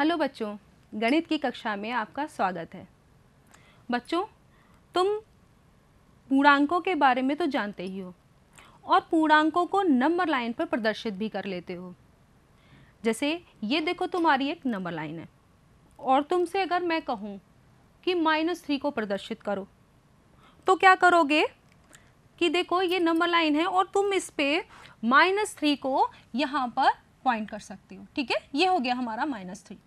hello बच्चों गणित की कक्षा में आपका स्वागत है बच्चों तुम पूर्णांकों के बारे में तो जानते ही हो और पूर्णांकों को नंबर लाइन पर प्रदर्शित भी कर लेते हो जैसे ये देखो तुम्हारी एक नंबर लाइन है और तुमसे अगर मैं कहूँ कि माइनस थ्री को प्रदर्शित करो तो क्या करोगे कि देखो ये नंबर लाइन है और तुम इस पर माइनस थ्री को यहाँ पर पॉइंट कर सकती हो ठीक है ये हो गया हमारा माइनस थ्री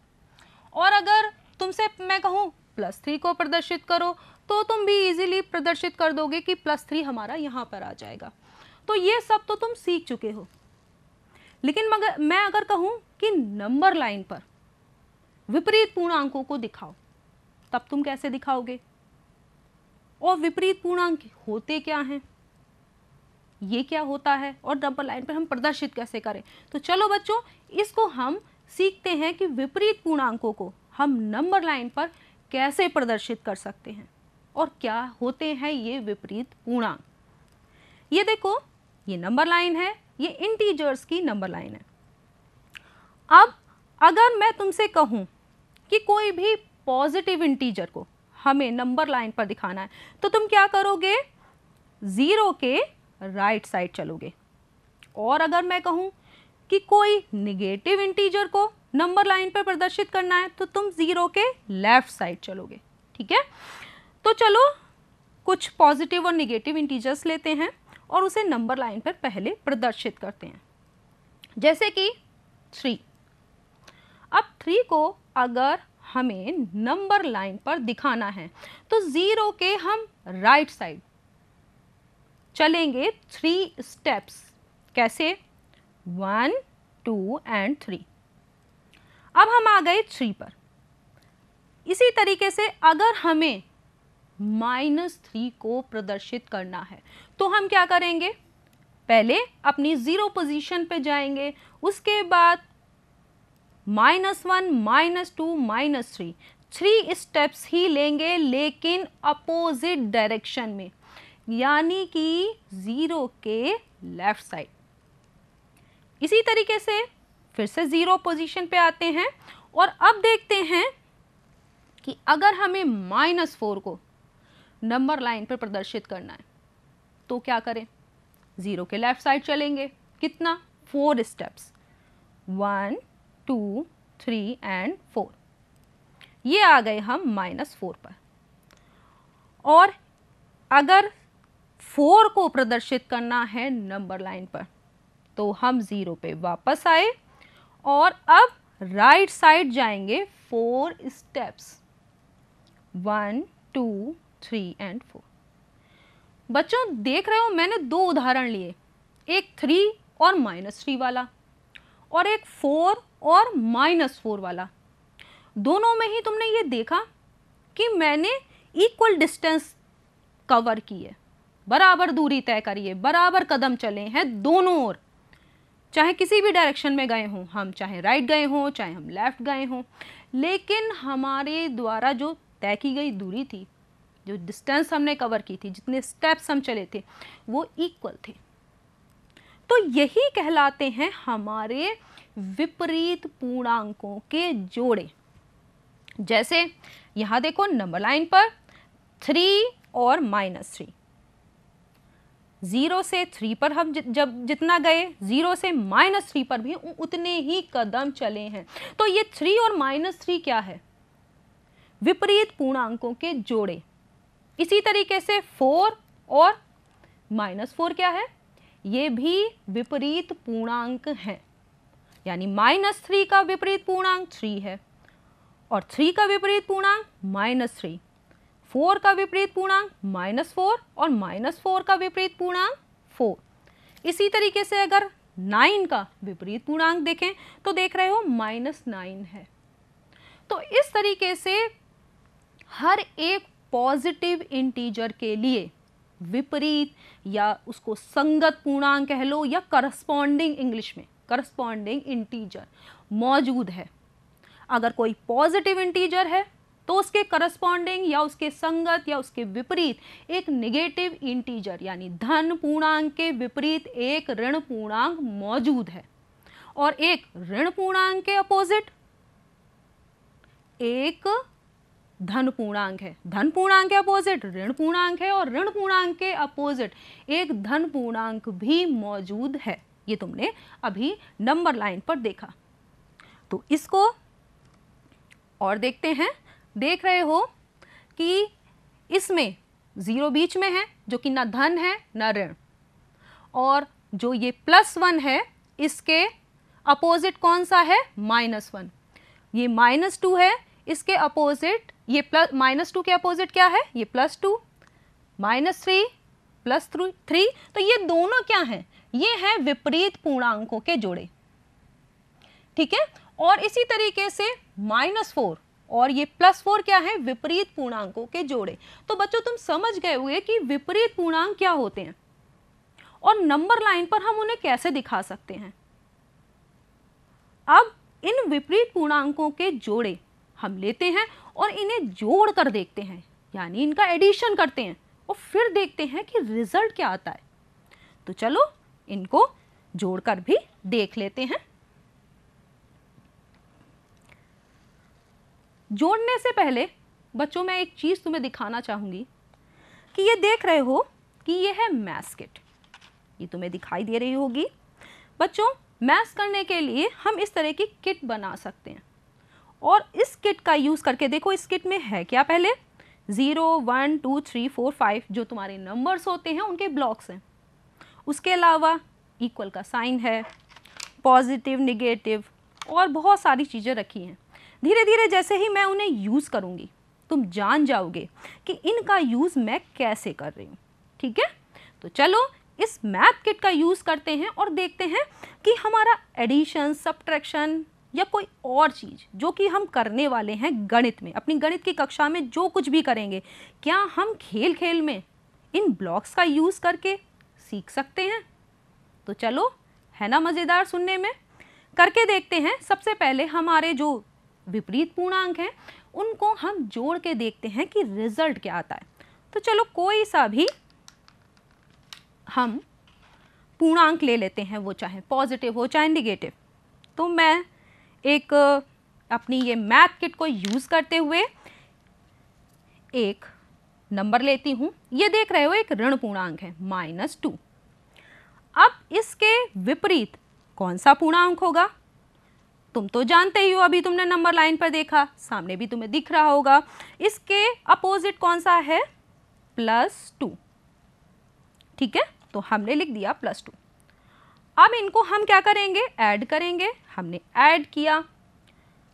और अगर तुमसे मैं कहूँ प्लस थ्री को प्रदर्शित करो तो तुम भी इजीली प्रदर्शित कर दोगे कि प्लस थ्री हमारा यहाँ पर आ जाएगा तो ये सब तो तुम सीख चुके हो लेकिन मगर मैं अगर कहूँ कि नंबर लाइन पर विपरीत पूर्णांकों को दिखाओ तब तुम कैसे दिखाओगे और विपरीत पूर्णांक होते क्या हैं ये क्या होता है और नंबर लाइन पर हम प्रदर्शित कैसे करें तो चलो बच्चों इसको हम सीखते हैं कि विपरीत पूर्णांकों को हम नंबर लाइन पर कैसे प्रदर्शित कर सकते हैं और क्या होते हैं ये विपरीत पूर्णांक ये देखो ये नंबर लाइन है ये इंटीजर्स की नंबर लाइन है अब अगर मैं तुमसे कहूँ कि कोई भी पॉजिटिव इंटीजर को हमें नंबर लाइन पर दिखाना है तो तुम क्या करोगे ज़ीरो के राइट साइड चलोगे और अगर मैं कहूँ कि कोई निगेटिव इंटीजर को नंबर लाइन पर प्रदर्शित करना है तो तुम ज़ीरो के लेफ्ट साइड चलोगे ठीक है तो चलो कुछ पॉजिटिव और निगेटिव इंटीजर्स लेते हैं और उसे नंबर लाइन पर पहले प्रदर्शित करते हैं जैसे कि थ्री अब थ्री को अगर हमें नंबर लाइन पर दिखाना है तो ज़ीरो के हम राइट साइड चलेंगे थ्री स्टेप्स कैसे वन टू एंड थ्री अब हम आ गए थ्री पर इसी तरीके से अगर हमें माइनस थ्री को प्रदर्शित करना है तो हम क्या करेंगे पहले अपनी ज़ीरो पोजीशन पे जाएंगे उसके बाद minus one minus two minus three three steps ही लेंगे लेकिन अपोजिट डायरेक्शन में यानी कि ज़ीरो के लेफ़्ट साइड इसी तरीके से फिर से ज़ीरो पोजीशन पे आते हैं और अब देखते हैं कि अगर हमें माइनस फोर को नंबर लाइन पर प्रदर्शित करना है तो क्या करें ज़ीरो के लेफ़्ट साइड चलेंगे कितना four steps one two three and four ये आ गए हम माइनस फोर पर और अगर फोर को प्रदर्शित करना है नंबर लाइन पर तो हम ज़ीरो पे वापस आए और अब राइट साइड जाएंगे four steps one two three and four बच्चों देख रहे हो मैंने दो उदाहरण लिए एक थ्री और माइनस थ्री वाला और एक फोर और माइनस फोर वाला दोनों में ही तुमने ये देखा कि मैंने इक्वल डिस्टेंस कवर की है बराबर दूरी तय करिए बराबर कदम चले हैं दोनों ओर चाहे किसी भी डायरेक्शन में गए हों हम चाहे राइट गए हों चाहे हम लेफ़्ट गए हों लेकिन हमारे द्वारा जो तय की गई दूरी थी जो डिस्टेंस हमने कवर की थी जितने स्टेप्स हम चले थे वो इक्वल थे तो यही कहलाते हैं हमारे विपरीत पूर्णांकों के जोड़े जैसे यहाँ देखो नंबर लाइन पर थ्री और माइनस थ्री ज़ीरो से थ्री पर हम जब जितना गए ज़ीरो से माइनस थ्री पर भी उतने ही कदम चले हैं तो ये थ्री और माइनस थ्री क्या है विपरीत पूर्णांकों के जोड़े इसी तरीके से फोर और माइनस फोर क्या है ये भी विपरीत पूर्णांक हैं यानी माइनस थ्री का विपरीत पूर्णांक थ्री है और थ्री का विपरीत पूर्णांक माइनस थ्री फोर का विपरीत पूर्णांक माइनस फोर और माइनस फोर का विपरीत पूर्णांक फोर इसी तरीके से अगर नाइन का विपरीत पूर्णांक देखें तो देख रहे हो माइनस नाइन है तो इस तरीके से हर एक पॉजिटिव इंटीजर के लिए विपरीत या उसको संगत पूर्णांक कह लो या करस्पॉन्डिंग इंग्लिश में करस्पॉन्डिंग इंटीजर मौजूद है अगर कोई पॉजिटिव इंटीजर है तो उसके करस्पॉन्डिंग या उसके संगत या उसके विपरीत एक निगेटिव इंटीजर यानी धन पूर्णांक के विपरीत एक ऋण पूर्णांक मौजूद है और एक ऋण पूर्णांक के अपोजिट एक धन पूर्णांक है धन पूर्णांक के अपोजिट ऋण पूर्णांक है और ऋण पूर्णांक के अपोजिट एक धन पूर्णांक भी मौजूद है ये तुमने अभी नंबर लाइन पर देखा तो इसको और देखते हैं देख रहे हो कि इसमें ज़ीरो बीच में है जो कि ना धन है ना ऋण और जो ये प्लस वन है इसके अपोजिट कौन सा है माइनस वन ये माइनस टू है इसके अपोजिट ये प्लस माइनस टू के अपोजिट क्या है ये plus two minus three plus three तो ये दोनों क्या हैं ये हैं विपरीत पूर्णांकों के जोड़े ठीक है और इसी तरीके से माइनस फोर और ये प्लस फोर क्या है विपरीत पूर्णांकों के जोड़े तो बच्चों तुम समझ गए हुए कि विपरीत पूर्णांक क्या होते हैं और नंबर लाइन पर हम उन्हें कैसे दिखा सकते हैं अब इन विपरीत पूर्णांकों के जोड़े हम लेते हैं और इन्हें जोड़ कर देखते हैं यानी इनका एडिशन करते हैं और फिर देखते हैं कि रिजल्ट क्या आता है तो चलो इनको जोड़कर भी देख लेते हैं जोड़ने से पहले बच्चों मैं एक चीज़ तुम्हें दिखाना चाहूँगी कि ये देख रहे हो कि ये है मैस्किट ये तुम्हें दिखाई दे रही होगी बच्चों मैस करने के लिए हम इस तरह की किट बना सकते हैं और इस किट का यूज़ करके देखो इस किट में है क्या पहले zero one two three four five जो तुम्हारे नंबर्स होते हैं उनके ब्लॉक्स हैं उसके अलावा इक्वल का साइन है पॉजिटिव निगेटिव और बहुत सारी चीज़ें रखी हैं धीरे धीरे जैसे ही मैं उन्हें यूज़ करूँगी तुम जान जाओगे कि इनका यूज़ मैं कैसे कर रही हूँ ठीक है तो चलो इस मैप किट का यूज़ करते हैं और देखते हैं कि हमारा एडिशन सब्ट्रैक्शन या कोई और चीज़ जो कि हम करने वाले हैं गणित में अपनी गणित की कक्षा में जो कुछ भी करेंगे क्या हम खेल खेल में इन ब्लॉक्स का यूज़ करके सीख सकते हैं तो चलो है ना मज़ेदार सुनने में करके देखते हैं सबसे पहले हमारे जो विपरीत पूर्णांक हैं उनको हम जोड़ के देखते हैं कि रिजल्ट क्या आता है तो चलो कोई सा भी हम पूर्णांक ले लेते हैं वो चाहे पॉजिटिव हो चाहे निगेटिव तो मैं एक अपनी ये मैथ किट को यूज़ करते हुए एक नंबर लेती हूँ ये देख रहे हो एक ऋण पूर्णांक है माइनस टू अब इसके विपरीत कौन सा पूर्णांक होगा तुम तो जानते ही हो अभी तुमने नंबर लाइन पर देखा सामने भी तुम्हें दिख रहा होगा इसके अपोजिट कौन सा है प्लस टू ठीक है तो हमने लिख दिया प्लस टू अब इनको हम क्या करेंगे ऐड करेंगे हमने ऐड किया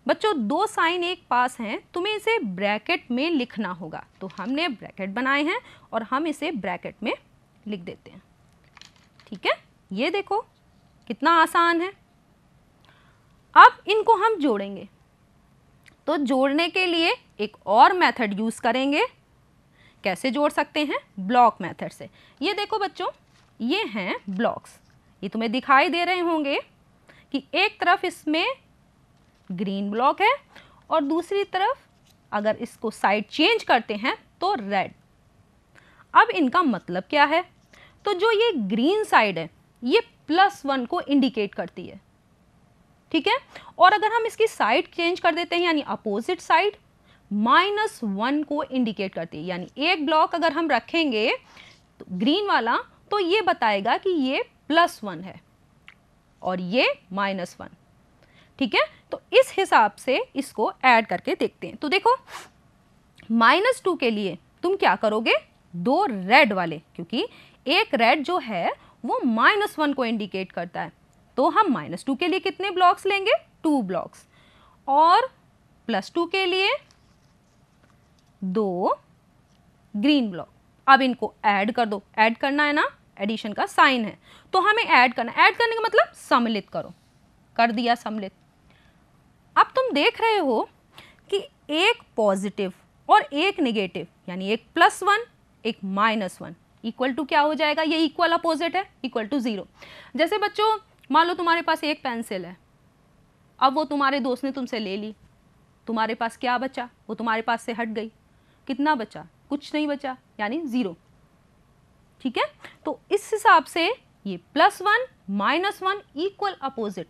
बच्चों दो साइन एक पास हैं तुम्हें इसे ब्रैकेट में लिखना होगा तो हमने ब्रैकेट बनाए हैं और हम इसे ब्रैकेट में लिख देते हैं ठीक है ये देखो कितना आसान है अब इनको हम जोड़ेंगे तो जोड़ने के लिए एक और मेथड यूज़ करेंगे कैसे जोड़ सकते हैं ब्लॉक मेथड से ये देखो बच्चों ये हैं ब्लॉक्स ये तुम्हें दिखाई दे रहे होंगे कि एक तरफ इसमें ग्रीन ब्लॉक है और दूसरी तरफ अगर इसको साइड चेंज करते हैं तो रेड अब इनका मतलब क्या है तो जो ये ग्रीन साइड है ये प्लस वन को इंडिकेट करती है ठीक है और अगर हम इसकी साइड चेंज कर देते हैं यानी अपोजिट साइड माइनस वन को इंडिकेट करती है यानी एक ब्लॉक अगर हम रखेंगे तो ग्रीन वाला तो ये बताएगा कि ये प्लस वन है और ये माइनस वन ठीक है तो इस हिसाब से इसको ऐड करके देखते हैं तो देखो माइनस टू के लिए तुम क्या करोगे दो रेड वाले क्योंकि एक रेड जो है वो माइनस वन को इंडिकेट करता है तो हम माइनस टू के लिए कितने ब्लॉक्स लेंगे टू ब्लॉक्स और प्लस टू के लिए दो ग्रीन ब्लॉक अब इनको ऐड कर दो ऐड करना है ना एडिशन का साइन है तो हमें ऐड करना ऐड करने का मतलब सम्मिलित करो कर दिया सम्मिलित अब तुम देख रहे हो कि एक पॉजिटिव और एक नेगेटिव यानी एक प्लस वन एक माइनस वन इक्वल टू क्या हो जाएगा ये इक्वल अपोजिट है इक्वल टू ज़ीरो जैसे बच्चों मान लो तुम्हारे पास एक पेंसिल है अब वो तुम्हारे दोस्त ने तुमसे ले ली तुम्हारे पास क्या बचा वो तुम्हारे पास से हट गई कितना बचा कुछ नहीं बचा यानी ज़ीरो ठीक है तो इस हिसाब से ये plus one minus one equal opposite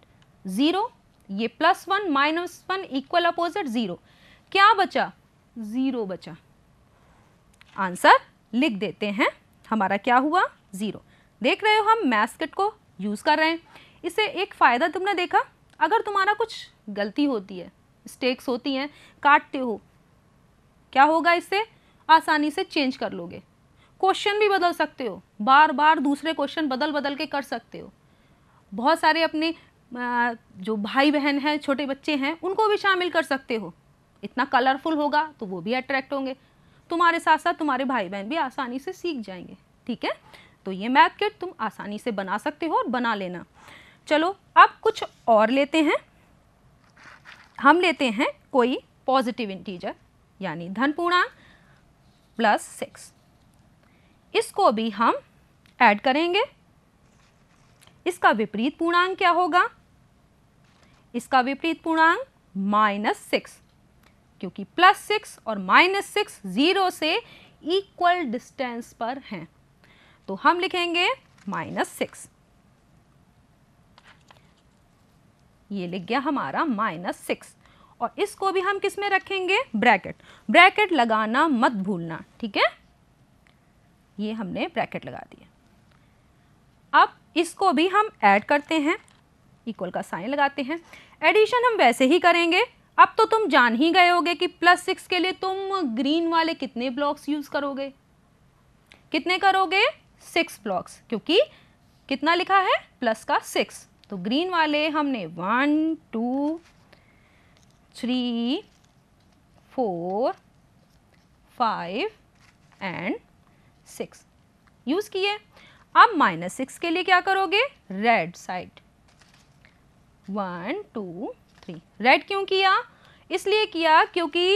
zero ये plus one minus one equal opposite zero क्या बचा ज़ीरो बचा आंसर लिख देते हैं हमारा क्या हुआ ज़ीरो देख रहे हो हम मैस्केट को यूज़ कर रहे हैं इससे एक फ़ायदा तुमने देखा अगर तुम्हारा कुछ गलती होती है मिस्टेक्स होती हैं काटते हो क्या होगा इससे आसानी से चेंज कर लोगे क्वेश्चन भी बदल सकते हो बार बार दूसरे क्वेश्चन बदल बदल के कर सकते हो बहुत सारे अपने जो भाई बहन हैं छोटे बच्चे हैं उनको भी शामिल कर सकते हो इतना कलरफुल होगा तो वो भी अट्रैक्ट होंगे तुम्हारे साथ साथ तुम्हारे भाई बहन भी आसानी से सीख जाएंगे ठीक है तो ये मैथ किट तुम आसानी से बना सकते हो और बना लेना चलो अब कुछ और लेते हैं हम लेते हैं कोई पॉजिटिव इंटीजर यानी धन पूर्णांक प्लस सिक्स इसको भी हम ऐड करेंगे इसका विपरीत पूर्णांक क्या होगा इसका विपरीत पूर्णांक माइनस सिक्स क्योंकि प्लस सिक्स और माइनस सिक्स ज़ीरो से इक्वल डिस्टेंस पर हैं तो हम लिखेंगे माइनस सिक्स ये लिख गया हमारा माइनस सिक्स और इसको भी हम किस में रखेंगे ब्रैकेट ब्रैकेट लगाना मत भूलना ठीक है ये हमने ब्रैकेट लगा दिया अब इसको भी हम ऐड करते हैं इक्वल का साइन लगाते हैं एडिशन हम वैसे ही करेंगे अब तो तुम जान ही गए होगे कि प्लस सिक्स के लिए तुम ग्रीन वाले कितने ब्लॉक्स यूज़ करोगे कितने करोगे सिक्स ब्लॉक्स क्योंकि कितना लिखा है प्लस का सिक्स तो ग्रीन वाले हमने one two three four five and six use किए अब माइनस सिक्स के लिए क्या करोगे red side one two three red क्यों किया इसलिए किया क्योंकि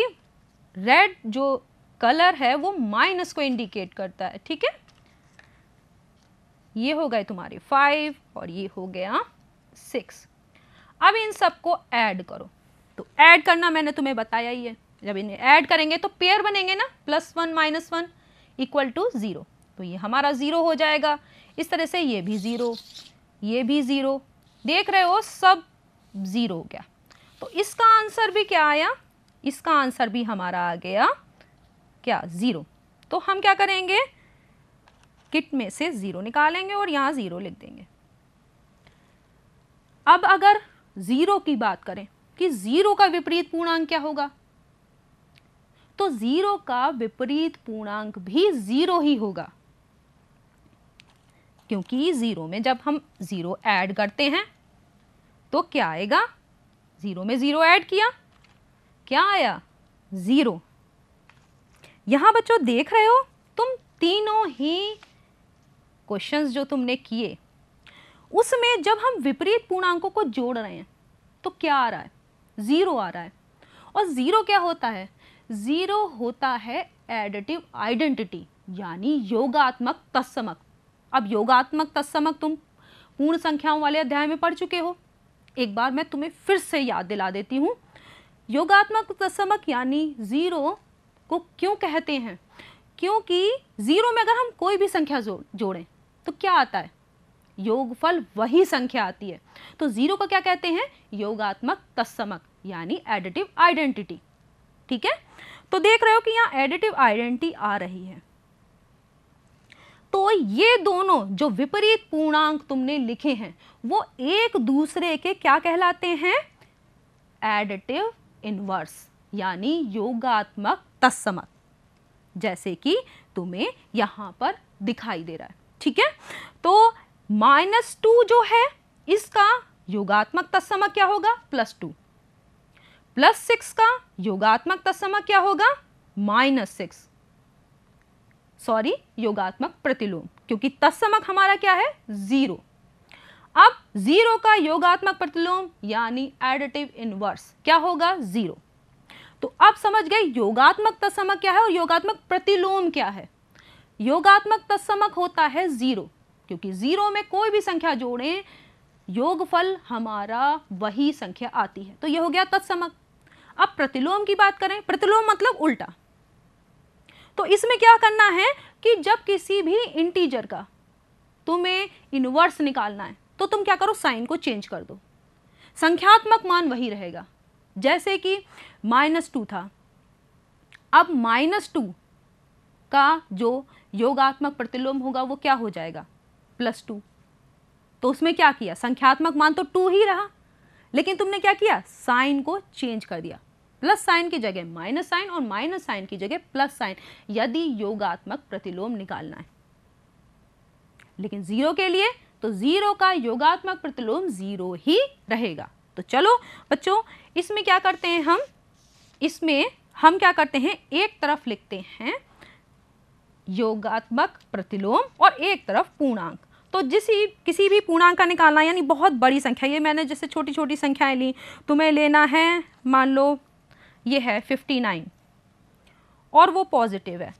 रेड जो कलर है वो माइनस को इंडिकेट करता है ठीक है ये हो गए तुम्हारे फाइव और ये हो गया सिक्स अब इन सबको ऐड करो तो ऐड करना मैंने तुम्हें बताया ही है जब इन्हें ऐड करेंगे तो पेयर बनेंगे ना plus one minus one equal to zero तो ये हमारा ज़ीरो हो जाएगा इस तरह से ये भी ज़ीरो ये भी ज़ीरो देख रहे हो सब ज़ीरो हो गया तो इसका आंसर भी क्या आया इसका आंसर भी हमारा आ गया क्या ज़ीरो तो हम क्या करेंगे किट में से ज़ीरो निकालेंगे और यहाँ ज़ीरो लिख देंगे अब अगर ज़ीरो की बात करें कि ज़ीरो का विपरीत पूर्णांक क्या होगा तो ज़ीरो का विपरीत पूर्णांक भी ज़ीरो ही होगा क्योंकि ज़ीरो में जब हम ज़ीरो ऐड करते हैं तो क्या आएगा ज़ीरो में ज़ीरो ऐड किया क्या आया ज़ीरो यहां बच्चों देख रहे हो तुम तीनों ही क्वेश्चंस जो तुमने किए उसमें जब हम विपरीत पूर्णांकों को जोड़ रहे हैं तो क्या आ रहा है ज़ीरो आ रहा है और ज़ीरो क्या होता है ज़ीरो होता है एडिटिव आइडेंटिटी यानी योगात्मक तत्समक अब योगात्मक तत्समक तुम पूर्ण संख्याओं वाले अध्याय में पढ़ चुके हो एक बार मैं तुम्हें फिर से याद दिला देती हूँ योगात्मक तत्समक यानी ज़ीरो को क्यों कहते हैं क्योंकि ज़ीरो में अगर हम कोई भी संख्या जो, जोड़ें तो क्या आता है योगफल वही संख्या आती है तो जीरो को क्या कहते हैं योगात्मक तत्समक यानी एडिटिव आइडेंटिटी ठीक है तो देख रहे हो कि यहाँ एडिटिव आइडेंटिटी आ रही है तो ये दोनों जो विपरीत पूर्णांक तुमने लिखे हैं वो एक दूसरे के क्या कहलाते हैं एडिटिव इनवर्स यानी योगात्मक तत्समक जैसे कि तुम्हें यहां पर दिखाई दे रहा है ठीक है तो माइनस टू जो है इसका योगात्मक तत्समक क्या होगा प्लस टू प्लस सिक्स का योगात्मक तत्समक क्या होगा माइनस सिक्स सॉरी योगात्मक प्रतिलोम क्योंकि तत्समक हमारा क्या है जीरो अब जीरो का योगात्मक प्रतिलोम यानी एडिटिव इनवर्स क्या होगा जीरो तो अब समझ गए योगात्मक तत्समक क्या है और योगात्मक प्रतिलोम क्या है योगात्मक तत्समक होता है जीरो क्योंकि ज़ीरो में कोई भी संख्या जोड़ें योगफल हमारा वही संख्या आती है तो यह हो गया तत्समक अब प्रतिलोम की बात करें प्रतिलोम मतलब उल्टा तो इसमें क्या करना है कि जब किसी भी इंटीजर का तुम्हें इनवर्स निकालना है तो तुम क्या करो साइन को चेंज कर दो संख्यात्मक मान वही रहेगा जैसे कि माइनस टू था अब माइनस टू का जो योगात्मक प्रतिलोम होगा वो क्या हो जाएगा प्लस टू तो उसमें क्या किया संख्यात्मक मान तो टू ही रहा लेकिन तुमने क्या किया साइन को चेंज कर दिया प्लस साइन की जगह माइनस साइन और माइनस साइन की जगह प्लस साइन यदि योगात्मक प्रतिलोम निकालना है लेकिन जीरो के लिए तो जीरो का योगात्मक प्रतिलोम जीरो ही रहेगा तो चलो बच्चों इसमें क्या करते हैं हम इसमें हम क्या करते हैं एक तरफ लिखते हैं योगात्मक प्रतिलोम और एक तरफ पूर्णांक तो जिस ही किसी भी पूर्णांक का निकालना यानी बहुत बड़ी संख्या ये मैंने जैसे छोटी छोटी संख्याएं ली तुम्हें लेना है मान लो ये है फिफ्टी नाइन और वो पॉजिटिव है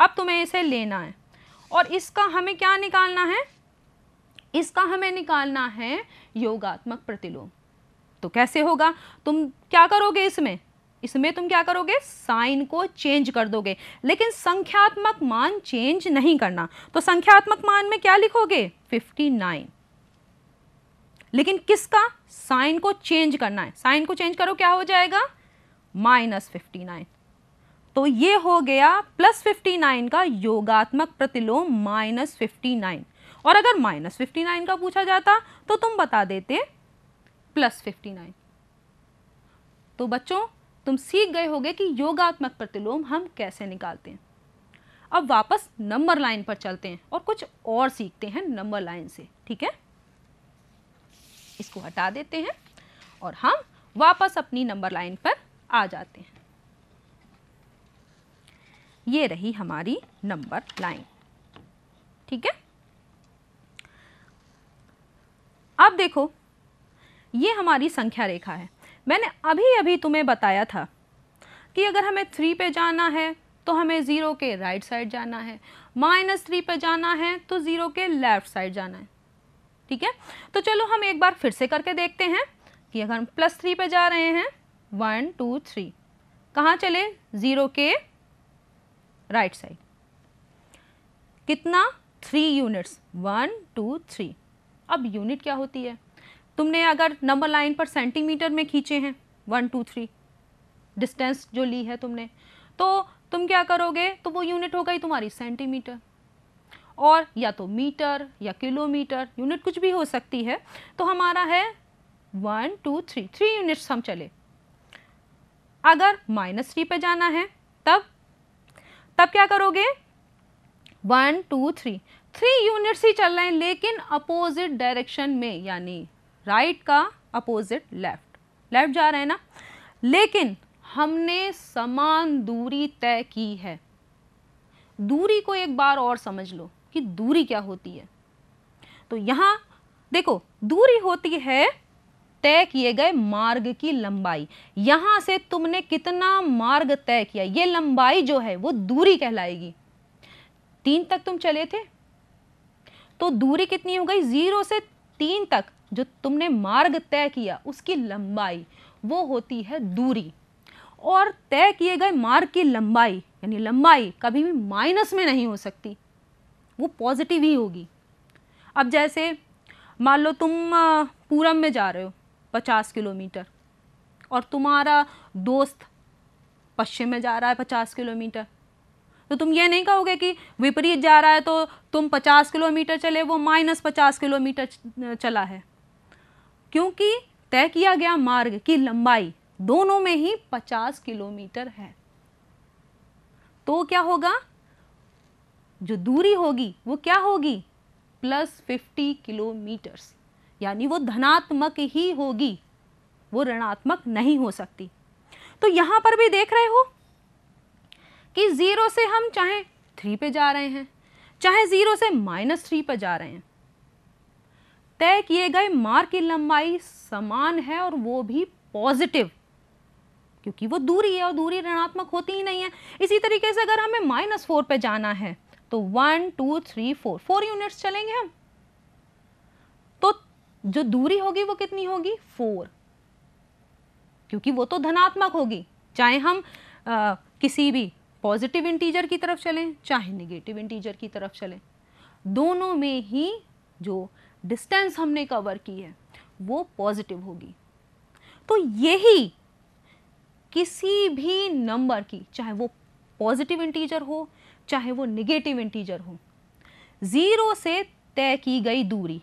अब तुम्हें इसे लेना है और इसका हमें क्या निकालना है इसका हमें निकालना है योगात्मक प्रतिलोम तो कैसे होगा तुम क्या करोगे इसमें इसमें तुम क्या करोगे साइन को चेंज कर दोगे लेकिन संख्यात्मक मान चेंज नहीं करना तो संख्यात्मक मान में क्या लिखोगे 59 लेकिन किसका साइन को चेंज करना है साइन को चेंज करो क्या हो जाएगा माइनस फिफ्टी नाइन तो ये हो गया प्लस फिफ्टी नाइन का योगात्मक प्रतिलोम माइनस फिफ्टी नाइन और अगर माइनस फिफ्टी नाइन का पूछा जाता तो तुम बता देते प्लस फिफ्टी नाइन तो बच्चों तुम सीख गए होगे कि योगात्मक प्रतिलोम हम कैसे निकालते हैं अब वापस नंबर लाइन पर चलते हैं और कुछ और सीखते हैं नंबर लाइन से ठीक है इसको हटा देते हैं और हम वापस अपनी नंबर लाइन पर आ जाते हैं ये रही हमारी नंबर लाइन ठीक है अब देखो ये हमारी संख्या रेखा है मैंने अभी अभी तुम्हें बताया था कि अगर हमें थ्री पे जाना है तो हमें ज़ीरो के राइट साइड जाना है माइनस थ्री पे जाना है तो ज़ीरो के लेफ़्ट साइड जाना है ठीक है तो चलो हम एक बार फिर से करके देखते हैं कि अगर हम प्लस थ्री पे जा रहे हैं वन टू थ्री कहाँ चले ज़ीरो के राइट साइड कितना three units one two three अब यूनिट क्या होती है तुमने अगर नंबर लाइन पर सेंटीमीटर में खींचे हैं वन टू थ्री डिस्टेंस जो ली है तुमने तो तुम क्या करोगे तो वो यूनिट हो गई तुम्हारी सेंटीमीटर और या तो मीटर या किलोमीटर यूनिट कुछ भी हो सकती है तो हमारा है one two three three units हम चले अगर माइनस थ्री पर जाना है तब तब क्या करोगे one two three three units ही चल रहे हैं लेकिन अपोजिट डायरेक्शन में यानी राइट right का अपोजिट लेफ्ट लेफ्ट जा रहे हैं ना लेकिन हमने समान दूरी तय की है दूरी को एक बार और समझ लो कि दूरी क्या होती है तो यहां देखो दूरी होती है तय किए गए मार्ग की लंबाई यहां से तुमने कितना मार्ग तय किया ये लंबाई जो है वो दूरी कहलाएगी तीन तक तुम चले थे तो दूरी कितनी हो गई जीरो से तीन तक जो तुमने मार्ग तय किया उसकी लंबाई वो होती है दूरी और तय किए गए मार्ग की लंबाई यानी लंबाई कभी भी माइनस में नहीं हो सकती वो पॉजिटिव ही होगी अब जैसे मान लो तुम पूरम में जा रहे हो पचास किलोमीटर और तुम्हारा दोस्त पश्चिम में जा रहा है पचास किलोमीटर तो तुम ये नहीं कहोगे कि विपरीत जा रहा है तो तुम पचास किलोमीटर चले वो माइनस पचास किलोमीटर चला है क्योंकि तय किया गया मार्ग की लंबाई दोनों में ही 50 किलोमीटर है तो क्या होगा जो दूरी होगी वो क्या होगी प्लस 50 किलोमीटर यानी वो धनात्मक ही होगी वो ऋणात्मक नहीं हो सकती तो यहां पर भी देख रहे हो कि ज़ीरो से हम चाहे थ्री पे जा रहे हैं चाहे ज़ीरो से माइनस थ्री पर जा रहे हैं तय किए गए मार्ग की लंबाई समान है और वो भी पॉजिटिव क्योंकि वो दूरी है और दूरी ऋणात्मक होती ही नहीं है इसी तरीके से अगर हमें माइनस फोर पे जाना है तो one two three four four units चलेंगे हम तो जो दूरी होगी वो कितनी होगी फोर क्योंकि वो तो धनात्मक होगी चाहे हम आ, किसी भी पॉजिटिव इंटीजर की तरफ चलें चाहे निगेटिव इंटीजर की तरफ चलें दोनों में ही जो डिस्टेंस हमने कवर की है वो पॉजिटिव होगी तो यही किसी भी नंबर की चाहे वो पॉजिटिव इंटीजर हो चाहे वो निगेटिव इंटीजर हो ज़ीरो से तय की गई दूरी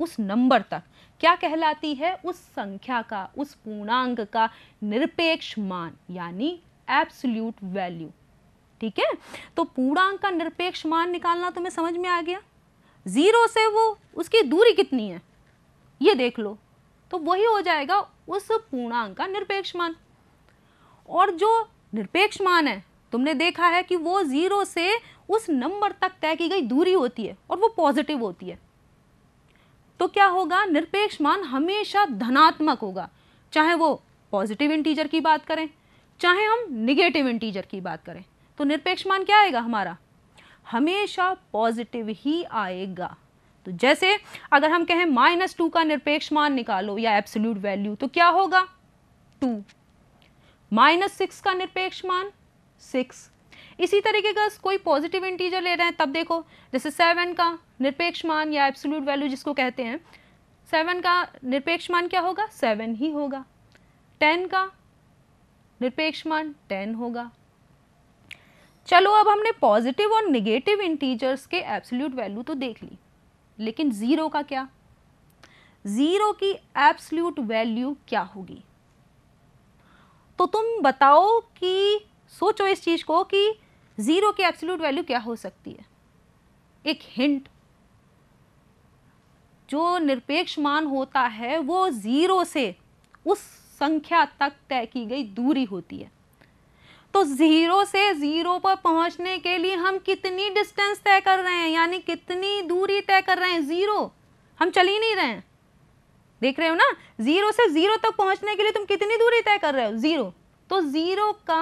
उस नंबर तक क्या कहलाती है उस संख्या का उस पूर्णांक का निरपेक्ष मान यानी एब्सोल्यूट वैल्यू ठीक है तो पूर्णांक का निरपेक्ष मान निकालना तुम्हें समझ में आ गया ज़ीरो से वो उसकी दूरी कितनी है ये देख लो तो वही हो जाएगा उस पूर्णांक का निरपेक्ष मान और जो निरपेक्ष मान है तुमने देखा है कि वो ज़ीरो से उस नंबर तक तय की गई दूरी होती है और वो पॉजिटिव होती है तो क्या होगा निरपेक्ष मान हमेशा धनात्मक होगा चाहे वो पॉजिटिव इंटीजर की बात करें चाहे हम निगेटिव इंटीजर की बात करें तो निरपेक्ष मान क्या आएगा हमारा हमेशा पॉजिटिव ही आएगा तो जैसे अगर हम कहें माइनस टू का निरपेक्ष मान निकालो या एब्सोल्यूट वैल्यू तो क्या होगा टू माइनस सिक्स का निरपेक्ष मान सिक्स इसी तरीके का कोई पॉजिटिव इंटीजर ले रहे हैं तब देखो जैसे सेवन का निरपेक्ष मान या एब्सोल्यूट वैल्यू जिसको कहते हैं सेवन का निरपेक्ष मान क्या होगा सेवन ही होगा टेन का निरपेक्ष मान टेन होगा चलो अब हमने पॉजिटिव और निगेटिव इंटीजर्स के एब्सोल्यूट वैल्यू तो देख ली लेकिन ज़ीरो का क्या ज़ीरो की एब्सोल्यूट वैल्यू क्या होगी तो तुम बताओ कि सोचो इस चीज़ को कि ज़ीरो की एब्सोल्यूट वैल्यू क्या हो सकती है एक हिंट जो निरपेक्ष मान होता है वो ज़ीरो से उस संख्या तक तय की गई दूरी होती है तो ज़ीरो से ज़ीरो पर पहुंचने के लिए हम कितनी डिस्टेंस तय कर रहे हैं यानी कितनी दूरी तय कर रहे हैं ज़ीरो हम चल ही नहीं रहे हैं देख रहे हो ना ज़ीरो से ज़ीरो तक पहुंचने के लिए तुम कितनी दूरी तय कर रहे हो ज़ीरो तो ज़ीरो का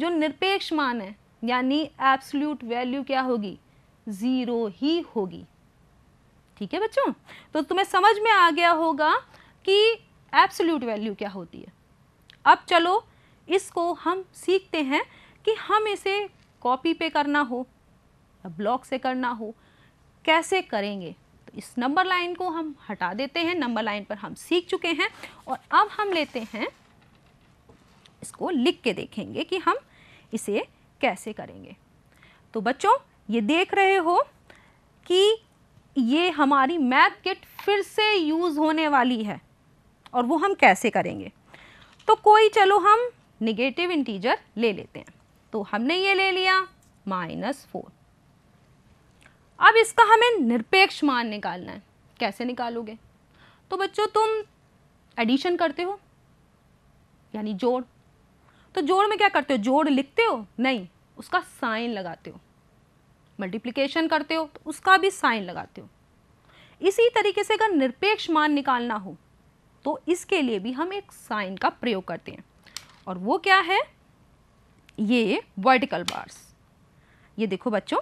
जो निरपेक्ष मान है यानी एब्सल्यूट वैल्यू क्या होगी ज़ीरो ही होगी ठीक है बच्चों तो तुम्हें समझ में आ गया होगा कि एब्सल्यूट वैल्यू क्या होती है अब चलो इसको हम सीखते हैं कि हम इसे कॉपी पे करना हो या ब्लॉक से करना हो कैसे करेंगे तो इस नंबर लाइन को हम हटा देते हैं नंबर लाइन पर हम सीख चुके हैं और अब हम लेते हैं इसको लिख के देखेंगे कि हम इसे कैसे करेंगे तो बच्चों ये देख रहे हो कि ये हमारी मैथ किट फिर से यूज़ होने वाली है और वो हम कैसे करेंगे तो कोई चलो हम निगेटिव इंटीजर ले लेते हैं तो हमने ये ले लिया माइनस फोर अब इसका हमें निरपेक्ष मान निकालना है कैसे निकालोगे तो बच्चों तुम एडिशन करते हो यानी जोड़ तो जोड़ में क्या करते हो जोड़ लिखते हो नहीं उसका साइन लगाते हो मल्टीप्लिकेशन करते हो तो उसका भी साइन लगाते हो इसी तरीके से अगर निरपेक्ष मान निकालना हो तो इसके लिए भी हम एक साइन का प्रयोग करते हैं और वो क्या है ये वर्टिकल बार्स ये देखो बच्चों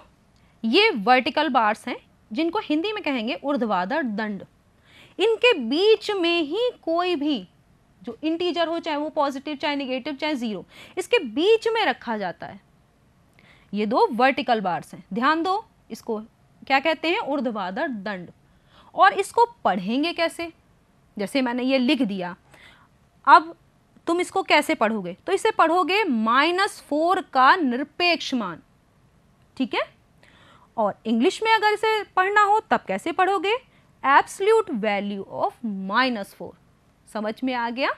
ये वर्टिकल बार्स हैं जिनको हिंदी में कहेंगे उर्ध्वाधर दंड इनके बीच में ही कोई भी जो इंटीजर हो चाहे वो पॉजिटिव चाहे निगेटिव चाहे ज़ीरो इसके बीच में रखा जाता है ये दो वर्टिकल बार्स हैं ध्यान दो इसको क्या कहते हैं उर्ध्वाधर दंड और इसको पढ़ेंगे कैसे जैसे मैंने ये लिख दिया अब तुम इसको कैसे पढ़ोगे तो इसे पढ़ोगे माइनस फोर का निरपेक्ष मान ठीक है और इंग्लिश में अगर इसे पढ़ना हो तब कैसे पढ़ोगे absolute value of minus four समझ में आ गया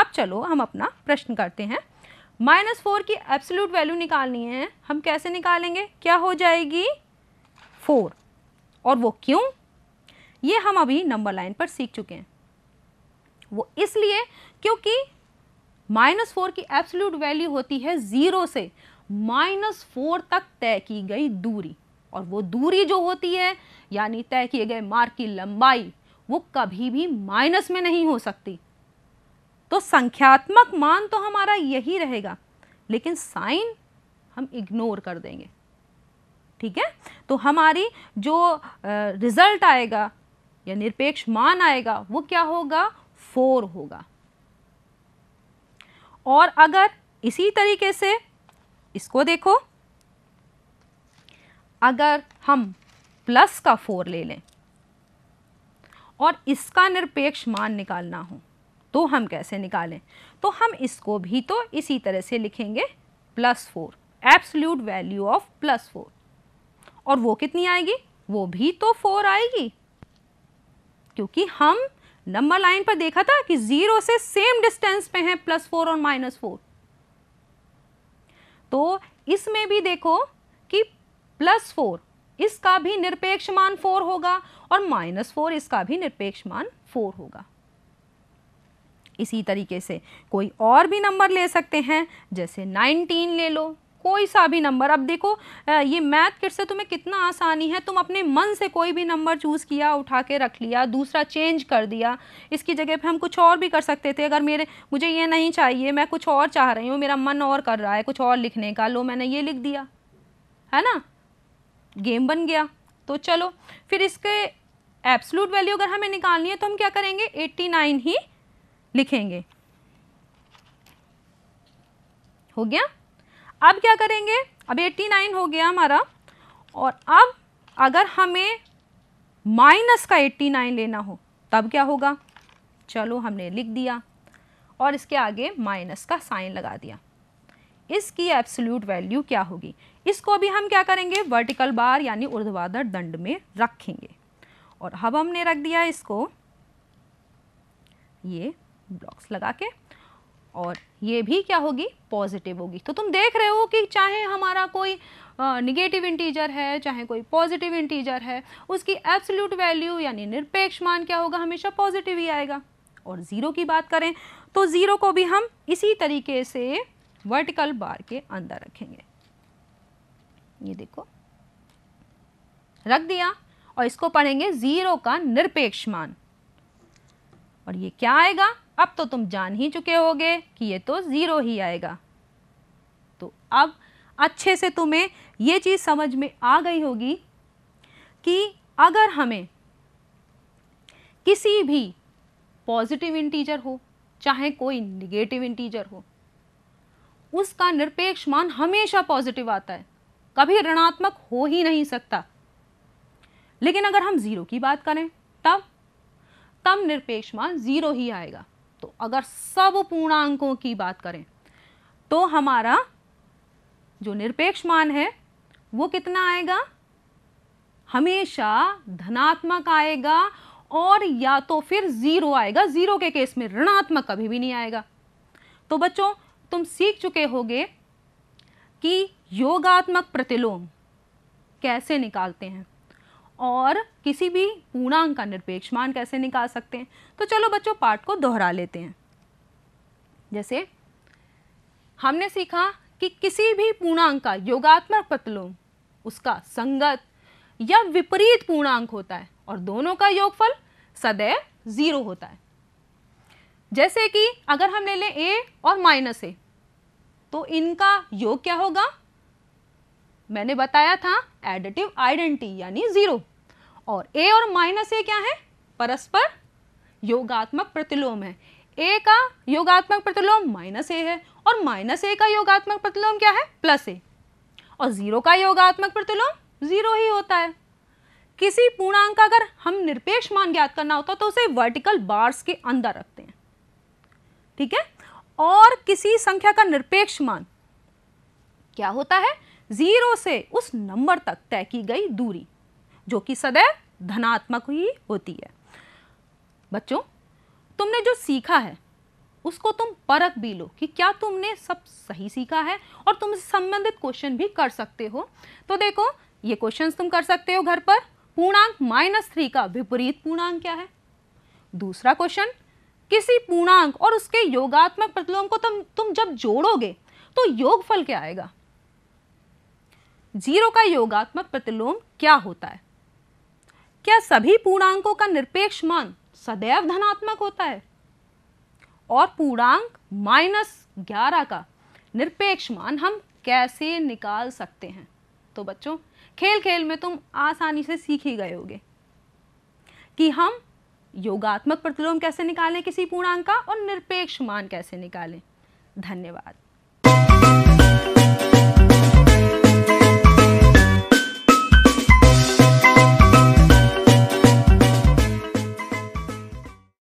अब चलो हम अपना प्रश्न करते हैं माइनस फोर की एब्सोल्यूट वैल्यू निकालनी है हम कैसे निकालेंगे क्या हो जाएगी फोर और वो क्यों ये हम अभी नंबर लाइन पर सीख चुके हैं वो इसलिए क्योंकि माइनस फोर की एब्सोल्यूट वैल्यू होती है ज़ीरो से माइनस फोर तक तय की गई दूरी और वो दूरी जो होती है यानी तय किए गए मार्ग की लंबाई वो कभी भी माइनस में नहीं हो सकती तो संख्यात्मक मान तो हमारा यही रहेगा लेकिन साइन हम इग्नोर कर देंगे ठीक है तो हमारी जो रिज़ल्ट आएगा या निरपेक्ष मान आएगा वो क्या होगा फोर होगा और अगर इसी तरीके से इसको देखो अगर हम प्लस का फोर ले लें और इसका निरपेक्ष मान निकालना हो तो हम कैसे निकालें तो हम इसको भी तो इसी तरह से लिखेंगे plus four absolute value of plus four और वो कितनी आएगी वो भी तो फोर आएगी क्योंकि हम नंबर लाइन पर देखा था कि जीरो से सेम डिस्टेंस पे है प्लस फोर और माइनस फोर तो इसमें भी देखो कि प्लस फोर इसका भी निरपेक्ष मान फोर होगा और माइनस फोर इसका भी निरपेक्ष मान फोर होगा इसी तरीके से कोई और भी नंबर ले सकते हैं जैसे नाइनटीन ले लो कोई सा भी नंबर अब देखो ये मैथ किट से तुम्हें कितना आसानी है तुम अपने मन से कोई भी नंबर चूज़ किया उठा के रख लिया दूसरा चेंज कर दिया इसकी जगह पे हम कुछ और भी कर सकते थे अगर मेरे मुझे ये नहीं चाहिए मैं कुछ और चाह रही हूँ मेरा मन और कर रहा है कुछ और लिखने का लो मैंने ये लिख दिया है ना गेम बन गया तो चलो फिर इसके एब्सलूट वैल्यू अगर हमें निकालनी है तो हम क्या करेंगे एट्टी ही लिखेंगे हो गया अब क्या करेंगे अब 89 हो गया हमारा और अब अगर हमें माइनस का 89 लेना हो तब क्या होगा चलो हमने लिख दिया और इसके आगे माइनस का साइन लगा दिया इसकी एब्सोल्यूट वैल्यू क्या होगी इसको भी हम क्या करेंगे वर्टिकल बार यानी ऊर्ध्वाधर दंड में रखेंगे और अब हमने रख दिया इसको ये ब्लॉक्स लगा के और ये भी क्या होगी पॉजिटिव होगी तो तुम देख रहे हो कि चाहे हमारा कोई निगेटिव इंटीजर है चाहे कोई पॉजिटिव इंटीजर है उसकी एब्सोल्यूट वैल्यू यानी निरपेक्ष मान क्या होगा हमेशा पॉजिटिव ही आएगा और ज़ीरो की बात करें तो ज़ीरो को भी हम इसी तरीके से वर्टिकल बार के अंदर रखेंगे ये देखो रख दिया और इसको पढ़ेंगे ज़ीरो का निरपेक्ष मान और ये क्या आएगा अब तो तुम जान ही चुके होगे कि ये तो ज़ीरो ही आएगा तो अब अच्छे से तुम्हें ये चीज़ समझ में आ गई होगी कि अगर हमें किसी भी पॉजिटिव इंटीजर हो चाहे कोई निगेटिव इंटीजर हो उसका निरपेक्ष मान हमेशा पॉजिटिव आता है कभी ऋणात्मक हो ही नहीं सकता लेकिन अगर हम ज़ीरो की बात करें तब तब निरपेक्ष मान ज़ीरो ही आएगा तो अगर सब पूर्णांकों की बात करें तो हमारा जो निरपेक्ष मान है वो कितना आएगा हमेशा धनात्मक आएगा और या तो फिर ज़ीरो आएगा ज़ीरो के केस में ऋणात्मक कभी भी नहीं आएगा तो बच्चों तुम सीख चुके होगे कि योगात्मक प्रतिलोम कैसे निकालते हैं और किसी भी पूर्णांक का निरपेक्ष मान कैसे निकाल सकते हैं तो चलो बच्चों पाठ को दोहरा लेते हैं जैसे हमने सीखा कि किसी भी पूर्णांक का योगात्मक प्रतिलोम उसका संगत या विपरीत पूर्णांक होता है और दोनों का योगफल सदैव ज़ीरो होता है जैसे कि अगर हम ले लें ए और माइनस ए तो इनका योग क्या होगा मैंने बताया था एडिटिव आइडेंटिटी यानी ज़ीरो और ए और माइनस ए क्या है परस्पर योगात्मक प्रतिलोम है ए का योगात्मक प्रतिलोम माइनस ए है और माइनस ए का योगात्मक प्रतिलोम क्या है प्लस ए और जीरो का योगात्मक प्रतिलोम जीरो ही होता है किसी पूर्णांक का अगर हम निरपेक्ष मान ज्ञात करना होता तो उसे वर्टिकल बार्स के अंदर रखते हैं ठीक है और किसी संख्या का निरपेक्ष मान क्या होता है जीरो से उस नंबर तक तय की गई दूरी जो कि सदैव धनात्मक ही होती है बच्चों तुमने जो सीखा है उसको तुम परख भी लो कि क्या तुमने सब सही सीखा है और तुम संबंधित क्वेश्चन भी कर सकते हो तो देखो ये क्वेश्चंस तुम कर सकते हो घर पर पूर्णांक माइनस थ्री का विपरीत पूर्णांक क्या है दूसरा क्वेश्चन किसी पूर्णांक और उसके योगात्मक प्रतिलोम को तुम तुम जब जोड़ोगे तो योगफल क्या आएगा जीरो का योगात्मक प्रतिलोम क्या होता है क्या सभी पूर्णांकों का निरपेक्ष मान सदैव धनात्मक होता है और पूर्णांक माइनस ग्यारह का निरपेक्ष मान हम कैसे निकाल सकते हैं तो बच्चों खेल खेल में तुम आसानी से सीख ही गए होगे कि हम योगात्मक प्रतिलोम कैसे निकालें किसी पूर्णांक का और निरपेक्ष मान कैसे निकालें धन्यवाद